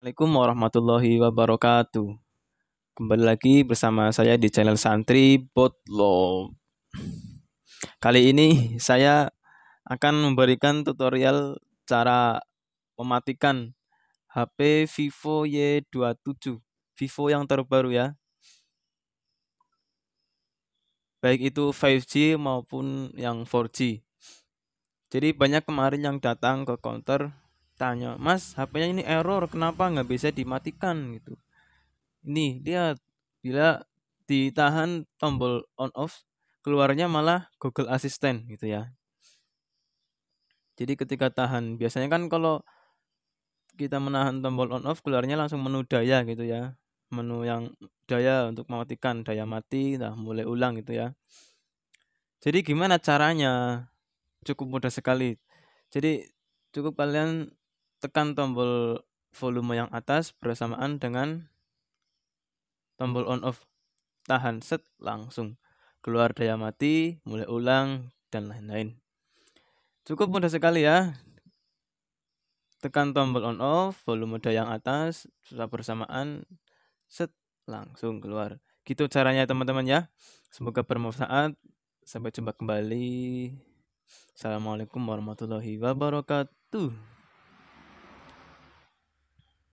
Assalamualaikum warahmatullahi wabarakatuh. Kembali lagi bersama saya di channel Santri Botlo. Kali ini saya akan memberikan tutorial cara mematikan HP Vivo Y27. Vivo yang terbaru ya. Baik itu 5G maupun yang 4G. Jadi banyak kemarin yang datang ke counter tanya mas hp ini error kenapa nggak bisa dimatikan gitu ini dia bila ditahan tombol on off keluarnya malah Google Assistant gitu ya jadi ketika tahan biasanya kan kalau kita menahan tombol on off keluarnya langsung menu daya gitu ya menu yang daya untuk mematikan daya mati nah mulai ulang gitu ya jadi gimana caranya cukup mudah sekali jadi cukup kalian tekan tombol volume yang atas bersamaan dengan tombol on off. Tahan set langsung. Keluar daya mati, mulai ulang, dan lain-lain. Cukup mudah sekali ya. Tekan tombol on off, volume daya yang atas, sudah bersamaan, set langsung keluar. Gitu caranya teman-teman ya. Semoga bermanfaat. Sampai jumpa kembali. Assalamualaikum warahmatullahi wabarakatuh.